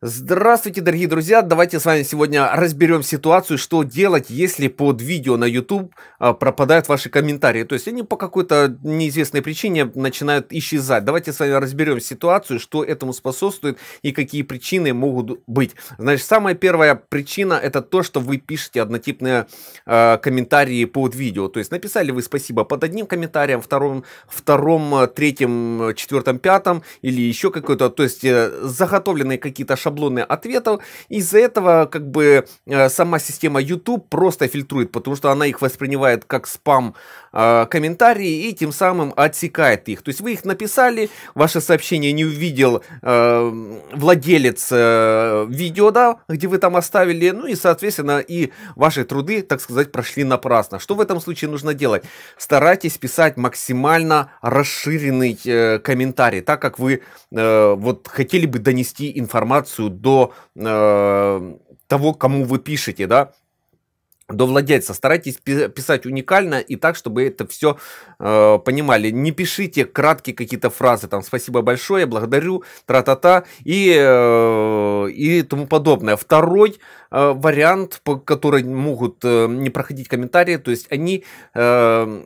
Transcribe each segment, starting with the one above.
Здравствуйте, дорогие друзья! Давайте с вами сегодня разберем ситуацию, что делать, если под видео на YouTube а, пропадают ваши комментарии. То есть они по какой-то неизвестной причине начинают исчезать. Давайте с вами разберем ситуацию, что этому способствует и какие причины могут быть. Значит, самая первая причина это то, что вы пишете однотипные э, комментарии под видео. То есть написали вы спасибо под одним комментарием, втором, втором третьем, четвертом, пятом или еще какой-то. То есть э, заготовленные какие-то шаблоны шаблоны ответов. Из-за этого как бы э, сама система YouTube просто фильтрует, потому что она их воспринимает как спам э, комментарии и тем самым отсекает их. То есть вы их написали, ваше сообщение не увидел э, владелец э, видео, да, где вы там оставили, ну и соответственно и ваши труды, так сказать, прошли напрасно. Что в этом случае нужно делать? Старайтесь писать максимально расширенный э, комментарий, так как вы э, вот хотели бы донести информацию реакцию до э, того, кому вы пишете, да, до владельца. Старайтесь писать уникально и так, чтобы это все э, понимали. Не пишите краткие какие-то фразы, там «спасибо большое», «благодарю», «тра-та-та» и, э, и тому подобное. Второй э, вариант, по которому могут э, не проходить комментарии, то есть они... Э,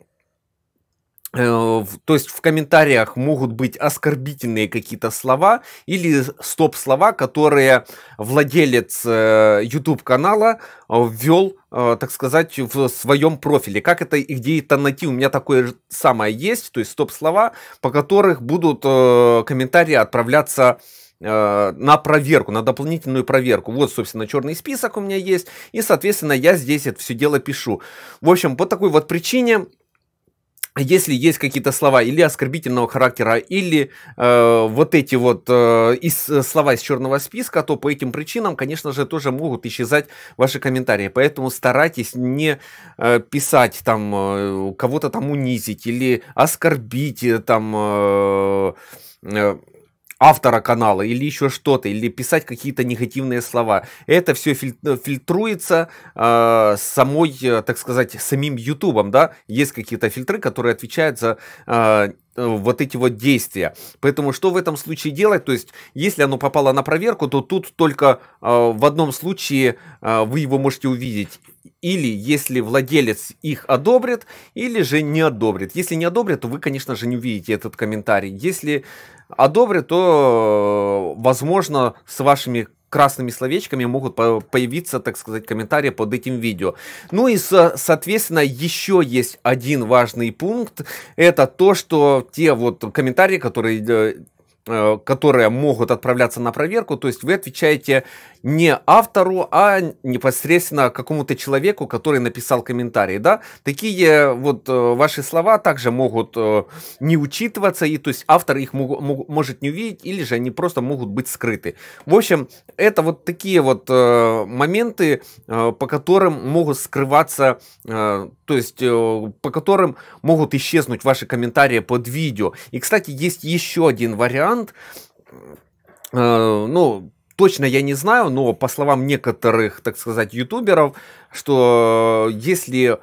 Э, то есть в комментариях могут быть оскорбительные какие-то слова или стоп-слова, которые владелец YouTube-канала э, э, ввел, так сказать, в своем профиле. Как это и где это найти? У меня такое самое есть, то есть стоп-слова, по которых будут комментарии отправляться на проверку, на дополнительную проверку. Вот, собственно, черный список у меня есть, и, соответственно, я здесь это все дело пишу. В общем, по такой вот причине если есть какие-то слова или оскорбительного характера, или э, вот эти вот э, из, э, слова из черного списка, то по этим причинам, конечно же, тоже могут исчезать ваши комментарии. Поэтому старайтесь не э, писать там э, кого-то там унизить или оскорбить э, там. э, автора канала или еще что-то, или писать какие-то негативные слова. Это все э, фильтруется э, самой, э, так сказать, самим Ютубом, да. Есть какие-то фильтры, которые отвечают за э, Э, вот эти вот действия. Поэтому что в этом случае делать? То есть, если оно попало на проверку, то тут только э, в одном случае э, вы его можете увидеть. Или если владелец их одобрит, или же не одобрит. Если не одобрит, то вы, конечно же, не увидите этот комментарий. Если одобрит, то, э, возможно, с вашими красными словечками могут появиться, так сказать, комментарии под этим видео. Ну и, соответственно, еще есть один важный пункт. Это то, что те вот комментарии, которые э, Э, которые могут отправляться на проверку, то есть вы отвечаете не автору, а непосредственно какому-то человеку, который написал комментарий, да, такие вот э, ваши слова также могут э, не учитываться, и то есть автор их мог, мог, может не увидеть, или же они просто могут быть скрыты. В общем, это вот такие вот моменты, по которым могут скрываться, то есть по которым могут исчезнуть ваши комментарии под видео. И, кстати, есть еще один вариант, вариант. Э, ну, точно я не знаю, но по словам некоторых, так сказать, ютуберов, что э, если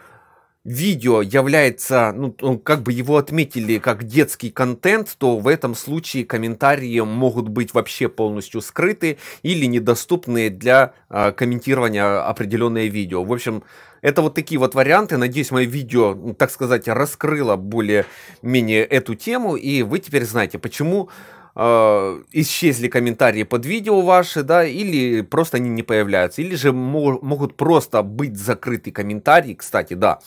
видео является, ну, ну, как бы его отметили как детский контент, то в этом случае комментарии могут быть вообще полностью скрыты или недоступны для э, комментирования определенное видео. В общем, это вот такие вот варианты. Надеюсь, мое видео, ну, так сказать, раскрыло более-менее эту тему, и вы теперь знаете, почему а, исчезли комментарии под видео ваши, да, или просто они не появляются, или же могут просто быть закрыты комментарии, кстати, да,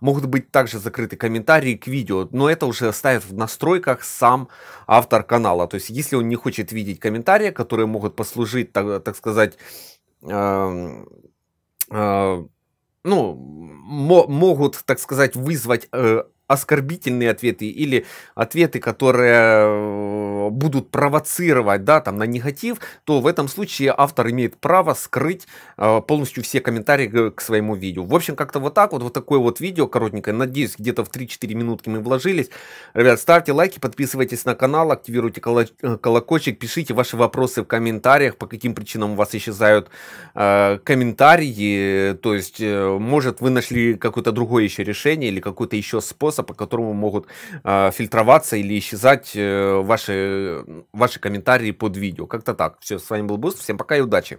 могут быть также закрыты комментарии к видео, но это уже ставит в настройках сам автор канала, то есть если он не хочет видеть комментарии, которые могут послужить, так, так сказать, э, э, ну, могут, так сказать, вызвать э, оскорбительные ответы или ответы, которые будут провоцировать, да, там, на негатив, то в этом случае автор имеет право скрыть э, полностью все комментарии к своему видео. В общем, как-то вот так вот, вот такое вот видео коротенькое. Надеюсь, где-то в 3-4 минутки мы вложились. Ребят, ставьте лайки, подписывайтесь на канал, активируйте э, колокольчик, пишите ваши вопросы в комментариях, по каким причинам у вас исчезают э, комментарии, то есть, э, может, вы нашли какое-то другое еще решение или какой-то еще способ, по которому могут э, фильтроваться или исчезать э, ваши ваши комментарии под видео. Как-то так. Все, с вами был Буст. Всем пока и удачи.